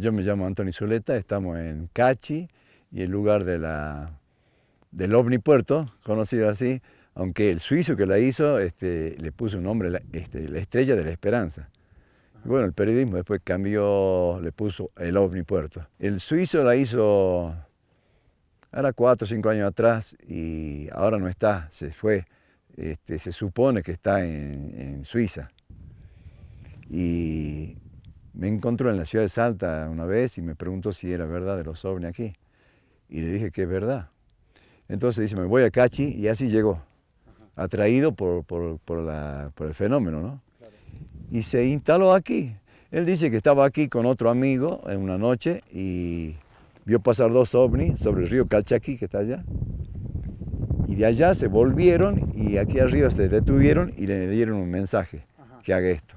Yo me llamo Antonio Zuleta, estamos en Cachi y el lugar de la, del Omnipuerto, conocido así, aunque el suizo que la hizo este, le puso un nombre, la, este, Estrella de la Esperanza. Bueno, el periodismo después cambió, le puso el Omnipuerto. El suizo la hizo ahora cuatro o cinco años atrás y ahora no está, se fue. Este, se supone que está en, en Suiza. Y me encontró en la ciudad de Salta una vez y me preguntó si era verdad de los ovnis aquí. Y le dije que es verdad. Entonces dice, me voy a Cachi y así llegó, atraído por, por, el fenómeno, ¿no? Y se instaló aquí. Él dice que estaba aquí con otro amigo en una noche y vio pasar dos ovnis sobre el río Calchaquí, que está allá. Y de allá se volvieron y aquí arriba se detuvieron y le dieron un mensaje, que haga esto.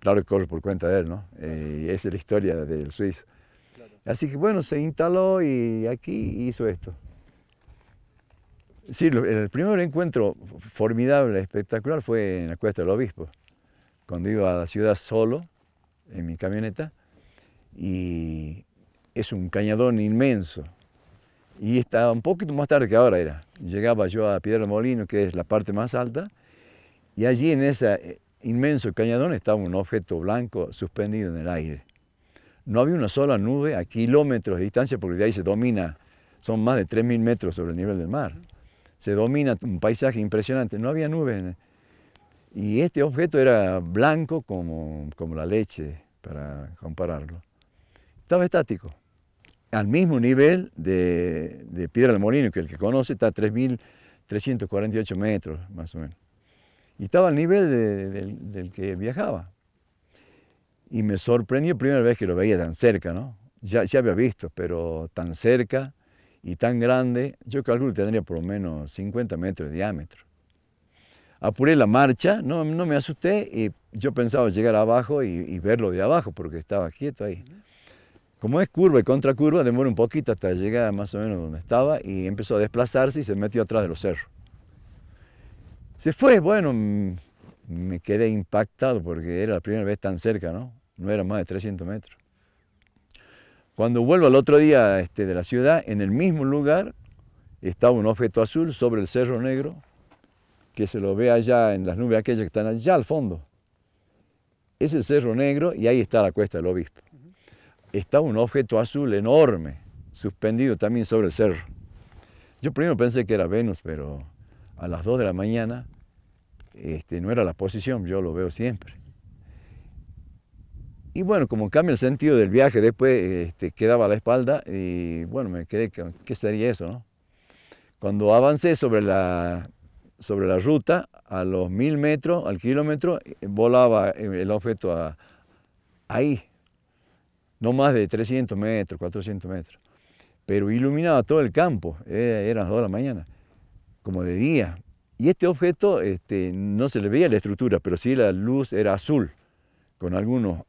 Claro que corre por cuenta de él, ¿no? Eh, esa es la historia del suizo. Así que bueno, se instaló y aquí hizo esto. Sí, el primer encuentro formidable, espectacular, fue en la Cuesta del Obispo, cuando iba a la ciudad solo, en mi camioneta, y es un cañadón inmenso. Y estaba un poquito más tarde que ahora era. Llegaba yo a Piedra Molino, que es la parte más alta, y allí en esa inmenso cañadón estaba un objeto blanco suspendido en el aire. No había una sola nube a kilómetros de distancia, porque de ahí se domina, son más de 3.000 metros sobre el nivel del mar. Se domina un paisaje impresionante, no había nubes. Y este objeto era blanco como, como la leche, para compararlo. Estaba estático, al mismo nivel de, de Piedra del Molino, que el que conoce está a 3.348 metros, más o menos y estaba al nivel del, que viajaba. Y me sorprendió primera vez que lo veía tan cerca, ¿no? Ya, ya había visto, pero tan cerca y tan grande, yo calculo que tendría por lo menos 50 metros de diámetro. Apuré la marcha, no, no me asusté y yo pensaba llegar abajo y, verlo de abajo porque estaba quieto ahí. Como es curva y contra curva demoré un poquito hasta llegar más o menos donde estaba y empezó a desplazarse y se metió atrás de los cerros. Se fue, bueno, me quedé impactado porque era la primera vez tan cerca, ¿no? No era más de 300 metros. Cuando vuelvo al otro día este, de la ciudad, en el mismo lugar estaba un objeto azul sobre el Cerro Negro, que se lo ve allá en las nubes aquellas que están allá al fondo. Es el Cerro Negro y ahí está la cuesta del obispo. Estaba un objeto azul enorme, suspendido también sobre el cerro. Yo primero pensé que era Venus, pero a las 2 de la mañana, este, no era la posición, yo lo veo siempre. Y bueno, como cambia el sentido del viaje, después este, quedaba a la espalda y bueno, me quedé, ¿qué sería eso? No? Cuando avancé sobre la, sobre la ruta, a los mil metros, al kilómetro, volaba eh, el objeto ahí, no más de 300 metros, 400 metros, pero iluminaba todo el campo, eh, eran las 2 de la mañana como de día. Y este objeto este, no se le veía la estructura, pero sí la luz era azul, con algunos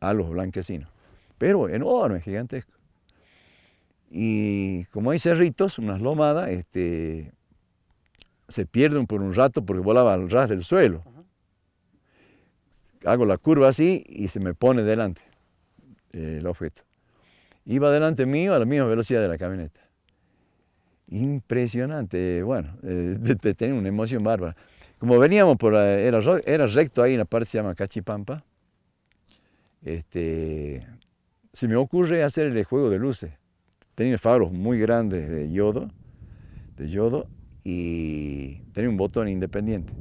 halos blanquecinos. Pero enorme, gigantesco. Y como hay cerritos, unas lomadas, este, se pierden por un rato porque volaba al ras del suelo. Hago la curva así y se me pone delante eh, el objeto. Iba delante mío a la misma velocidad de la camioneta impresionante, bueno, eh, de, tener una emoción bárbara. Como veníamos por, era, era recto ahí en la parte que se llama Cachipampa, este, se me ocurre hacer el juego de luces. Tenía faros muy grandes de yodo, de yodo y tenía un botón independiente.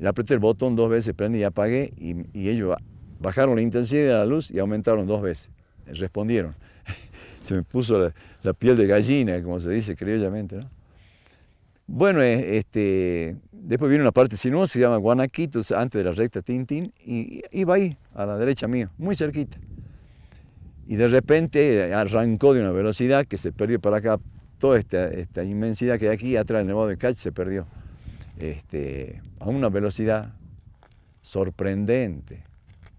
Le apreté el botón dos veces, prendí y apagué y ellos bajaron la intensidad de la luz y aumentaron dos veces. Respondieron. se me puso la, piel de gallina, como se dice criollamente. ¿no? Bueno, eh, este, después viene una parte sinuosa, se llama Guanaquitos, antes de la recta Tintín, y iba ahí, a la derecha mía, muy cerquita. Y de repente eh, arrancó de una velocidad que se perdió para acá, toda esta, esta inmensidad que hay aquí, atrás del Nevado de Cache, se perdió, este, a una velocidad sorprendente.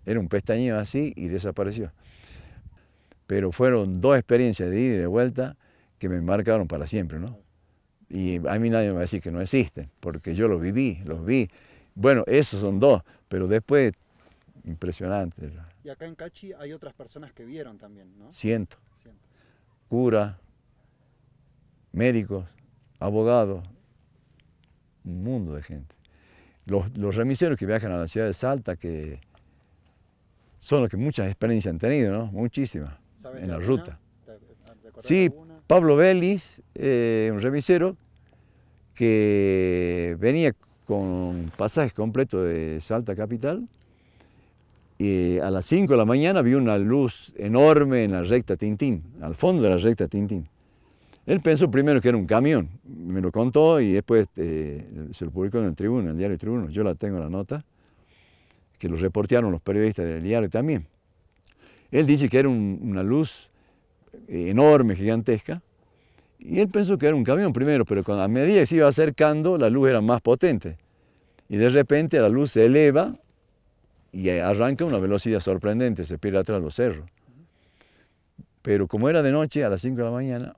Era un pestañeo así y desapareció pero fueron dos experiencias de ida y de vuelta que me marcaron para siempre, ¿no? Y a mí nadie me va a decir que no existen, porque yo los viví, los vi. Bueno, esos son dos, pero después, impresionante. Y acá en Cachi hay otras personas que vieron también, ¿no? Ciento. Curas, médicos, abogados, un mundo de gente. Los, los remiseros que viajan a la ciudad de Salta, que son los que muchas experiencias han tenido, ¿no? Muchísimas en la ruta. Sí, Pablo Vélez, eh, un revisero... que venía con pasajes completo de Salta Capital. Y a las 5 de la mañana vi una luz enorme en la recta Tintín, al fondo de la recta Tintín. Él pensó primero que era un camión, me lo contó y después eh, se lo publicó en el Tribuno, en el diario Tribuno. Yo la tengo la nota, que lo reportearon los periodistas del diario también. Él dice que era una luz eh, enorme, gigantesca, y él pensó que era un camión primero, pero cuando, a medida que se iba acercando, la luz era más potente. Y de repente la luz se eleva y arranca a una velocidad sorprendente, se pierde atrás los cerros. Pero como era de noche, a las 5 de la mañana,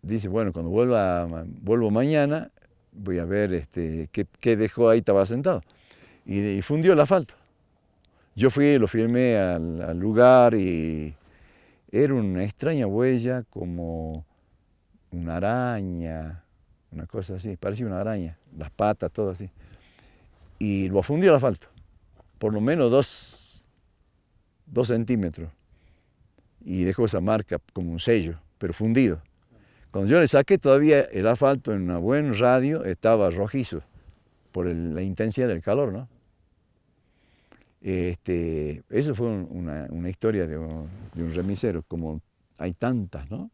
dice, bueno, cuando vuelva, vuelvo mañana, voy a ver este, qué, dejó ahí, estaba sentado. Y, fundió la asfalto. Yo fui, lo firmé al, lugar y era una extraña huella como una araña, una cosa así, parecía una araña, las patas, todo así. Y lo afundí el asfalto, por lo menos dos, dos centímetros. Y dejó esa marca como un sello, pero fundido. Cuando yo le saqué todavía el asfalto en una buen radio estaba rojizo por la intensidad del calor, ¿no? Este, eso fue una, una historia de de un remisero, como hay tantas, ¿no?